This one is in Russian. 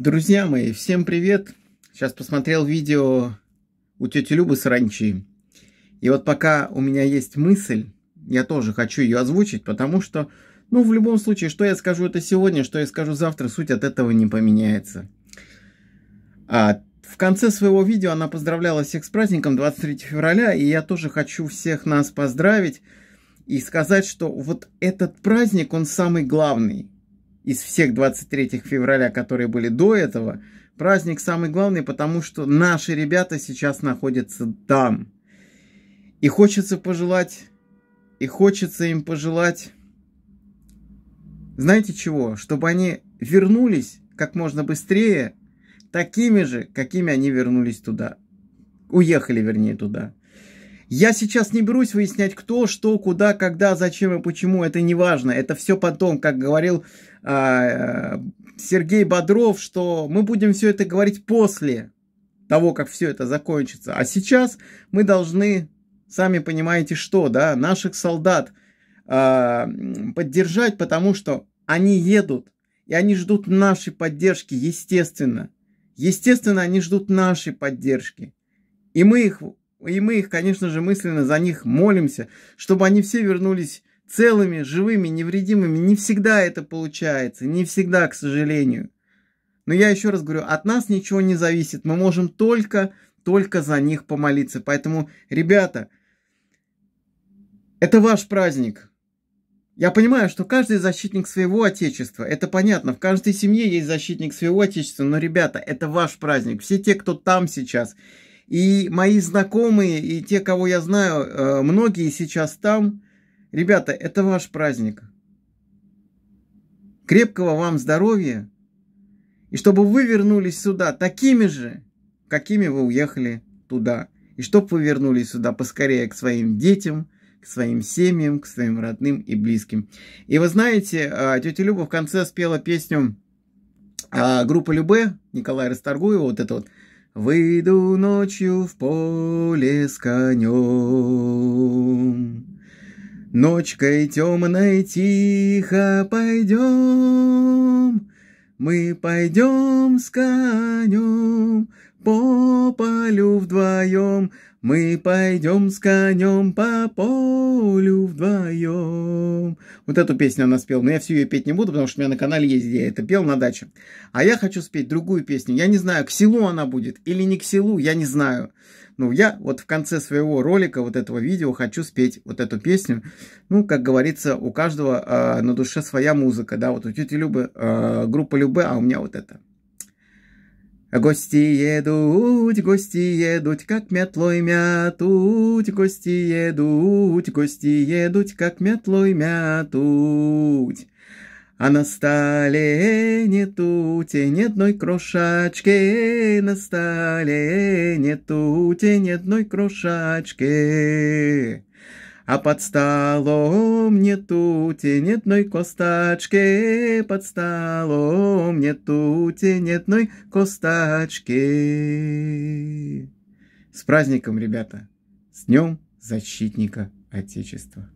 Друзья мои, всем привет! Сейчас посмотрел видео у тети Любы Саранчи. И вот пока у меня есть мысль, я тоже хочу ее озвучить, потому что, ну, в любом случае, что я скажу это сегодня, что я скажу завтра, суть от этого не поменяется. А в конце своего видео она поздравляла всех с праздником 23 февраля, и я тоже хочу всех нас поздравить и сказать, что вот этот праздник, он самый главный из всех 23 февраля, которые были до этого, праздник самый главный, потому что наши ребята сейчас находятся там. И хочется пожелать, и хочется им пожелать, знаете чего, чтобы они вернулись как можно быстрее, такими же, какими они вернулись туда. Уехали, вернее, туда. Я сейчас не берусь выяснять, кто, что, куда, когда, зачем и почему. Это не важно. Это все потом, как говорил э, Сергей Бодров, что мы будем все это говорить после того, как все это закончится. А сейчас мы должны, сами понимаете, что, да, наших солдат э, поддержать, потому что они едут, и они ждут нашей поддержки, естественно. Естественно, они ждут нашей поддержки. И мы их и мы их, конечно же, мысленно за них молимся, чтобы они все вернулись целыми, живыми, невредимыми. Не всегда это получается, не всегда, к сожалению. Но я еще раз говорю, от нас ничего не зависит. Мы можем только, только за них помолиться. Поэтому, ребята, это ваш праздник. Я понимаю, что каждый защитник своего отечества, это понятно, в каждой семье есть защитник своего отечества, но, ребята, это ваш праздник. Все те, кто там сейчас, и мои знакомые, и те, кого я знаю, э, многие сейчас там. Ребята, это ваш праздник. Крепкого вам здоровья. И чтобы вы вернулись сюда такими же, какими вы уехали туда. И чтобы вы вернулись сюда поскорее к своим детям, к своим семьям, к своим родным и близким. И вы знаете, э, тетя Люба в конце спела песню а, группы Любе, Николая Расторгуева, вот это вот Выйду ночью в поле с конем. Ночкой темной тихо пойдем, Мы пойдем с конем, по полю вдвоем мы пойдем с конем по полю вдвоем. Вот эту песню она спела, но я всю ее петь не буду, потому что у меня на канале есть, где я это пел на даче. А я хочу спеть другую песню. Я не знаю, к селу она будет или не к селу, я не знаю. Ну, я вот в конце своего ролика, вот этого видео, хочу спеть вот эту песню. Ну, как говорится, у каждого э, на душе своя музыка, да. Вот у тети Любы э, группа Любе, а у меня вот это. Гости едут, гости едут, как метлой мятут. Гости едут, гости едут, как метлой мятут. А на столе нету те ни одной крошачки, на столе нету те ни одной крошачки. А под столом нетути нет косточки, под столом нетути нет косточки. С праздником, ребята! С Днем Защитника Отечества!